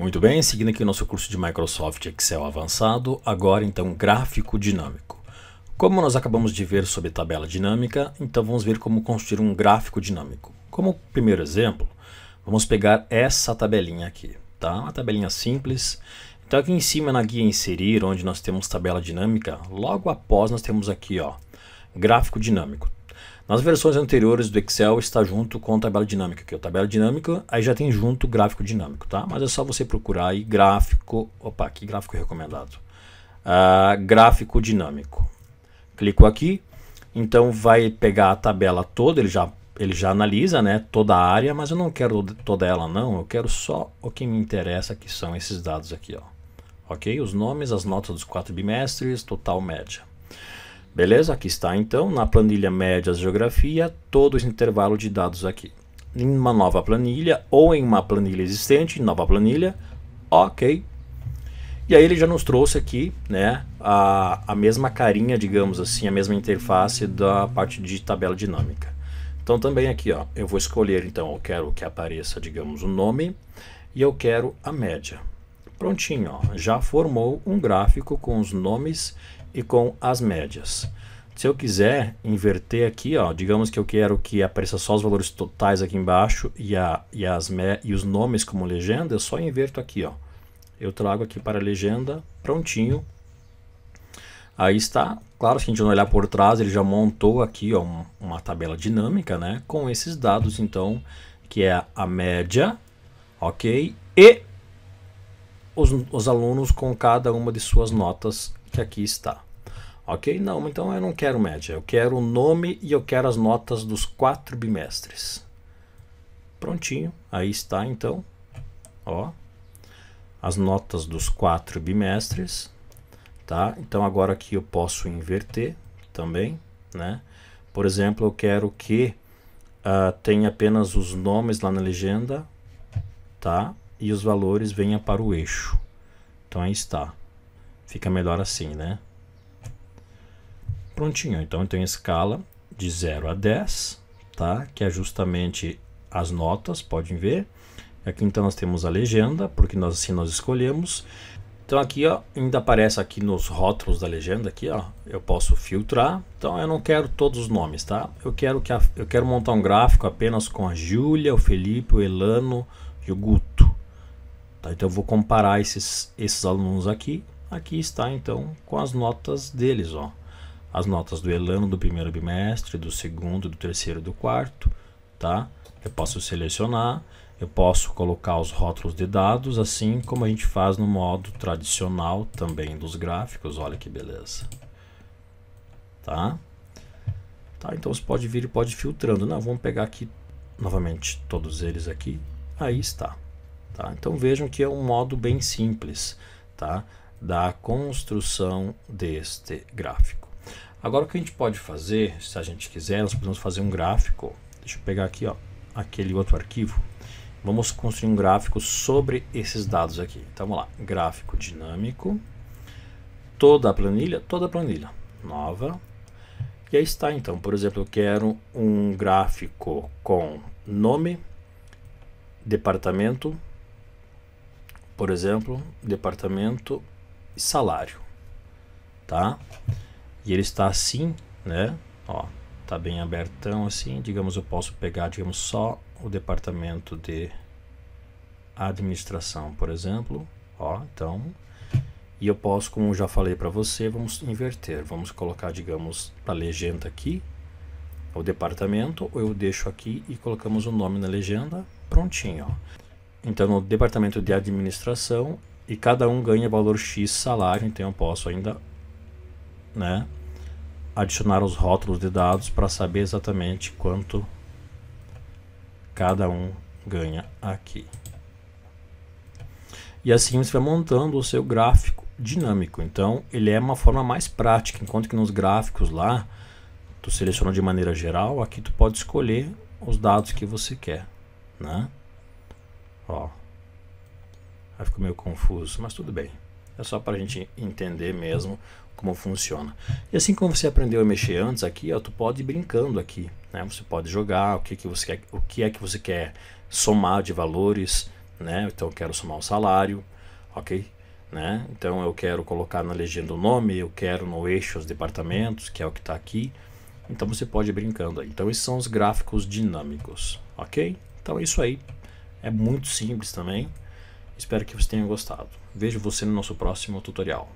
Muito bem, seguindo aqui o nosso curso de Microsoft Excel avançado, agora então gráfico dinâmico. Como nós acabamos de ver sobre tabela dinâmica, então vamos ver como construir um gráfico dinâmico. Como primeiro exemplo, vamos pegar essa tabelinha aqui, tá? Uma tabelinha simples. Então aqui em cima na guia inserir, onde nós temos tabela dinâmica, logo após nós temos aqui, ó, gráfico dinâmico. Nas versões anteriores do Excel está junto com a tabela dinâmica, que é a tabela dinâmica, aí já tem junto gráfico dinâmico, tá? Mas é só você procurar aí gráfico, opa, que gráfico recomendado? Uh, gráfico dinâmico. Clico aqui, então vai pegar a tabela toda, ele já, ele já analisa né, toda a área, mas eu não quero toda ela não, eu quero só o que me interessa, que são esses dados aqui, ó. ok? Os nomes, as notas dos quatro bimestres, total média. Beleza? Aqui está então, na planilha médias geografia, todo esse intervalo de dados aqui. Em uma nova planilha ou em uma planilha existente, nova planilha, ok. E aí ele já nos trouxe aqui né, a, a mesma carinha, digamos assim, a mesma interface da parte de tabela dinâmica. Então também aqui ó, eu vou escolher, então eu quero que apareça, digamos, o nome e eu quero a média. Prontinho, ó, já formou um gráfico com os nomes e com as médias. Se eu quiser inverter aqui, ó, digamos que eu quero que apareça só os valores totais aqui embaixo e, a, e, as me, e os nomes como legenda, eu só inverto aqui. Ó. Eu trago aqui para a legenda, prontinho. Aí está, claro, se a gente não olhar por trás, ele já montou aqui ó, um, uma tabela dinâmica né, com esses dados, então, que é a média, ok? E os, os alunos com cada uma de suas notas que aqui está. Ok? Não, então eu não quero média. Eu quero o nome e eu quero as notas dos quatro bimestres. Prontinho. Aí está, então. Ó. As notas dos quatro bimestres. Tá? Então agora aqui eu posso inverter também, né? Por exemplo, eu quero que uh, tenha apenas os nomes lá na legenda, tá? e os valores venham para o eixo. Então aí está. Fica melhor assim, né? Prontinho, então eu tenho escala de 0 a 10, tá? Que é justamente as notas, podem ver. Aqui então nós temos a legenda, porque nós assim nós escolhemos. Então aqui ó, ainda aparece aqui nos rótulos da legenda aqui, ó, eu posso filtrar. Então eu não quero todos os nomes, tá? Eu quero que a, eu quero montar um gráfico apenas com a Júlia, o Felipe, o Elano e o Guto. Tá, então eu vou comparar esses, esses alunos aqui. Aqui está então com as notas deles. Ó. As notas do Elano do primeiro bimestre, do segundo, do terceiro e do quarto. Tá? Eu posso selecionar, eu posso colocar os rótulos de dados, assim como a gente faz no modo tradicional também dos gráficos. Olha que beleza. Tá? Tá, então você pode vir e pode ir filtrando. Não, vamos pegar aqui novamente todos eles aqui. Aí está. Tá? Então vejam que é um modo bem simples tá? da construção deste gráfico. Agora o que a gente pode fazer, se a gente quiser, nós podemos fazer um gráfico. Deixa eu pegar aqui ó, aquele outro arquivo. Vamos construir um gráfico sobre esses dados aqui. Então vamos lá, gráfico dinâmico, toda a planilha, toda a planilha, nova. E aí está então, por exemplo, eu quero um gráfico com nome, departamento, por exemplo, departamento e salário, tá? E ele está assim, né? Ó, tá bem abertão assim. Digamos, eu posso pegar, digamos, só o departamento de administração, por exemplo. Ó, então, e eu posso, como já falei para você, vamos inverter. Vamos colocar, digamos, a legenda aqui, o departamento, ou eu deixo aqui e colocamos o nome na legenda, prontinho. Ó então no departamento de administração e cada um ganha valor X salário, então eu posso ainda né, adicionar os rótulos de dados para saber exatamente quanto cada um ganha aqui. E assim você vai montando o seu gráfico dinâmico. Então, ele é uma forma mais prática, enquanto que nos gráficos lá, tu seleciona de maneira geral, aqui tu pode escolher os dados que você quer, né? Ó. Aí ficou meio confuso, mas tudo bem. É só para a gente entender mesmo como funciona. E assim como você aprendeu a mexer antes aqui, ó, tu pode ir brincando aqui, né? Você pode jogar o que, que você quer, o que é que você quer somar de valores, né? Então eu quero somar o salário, ok? Né? Então eu quero colocar na legenda o nome, eu quero no eixo os departamentos, que é o que está aqui. Então você pode ir brincando aí. Então esses são os gráficos dinâmicos, ok? Então é isso aí. É muito simples também. Espero que você tenha gostado. Vejo você no nosso próximo tutorial.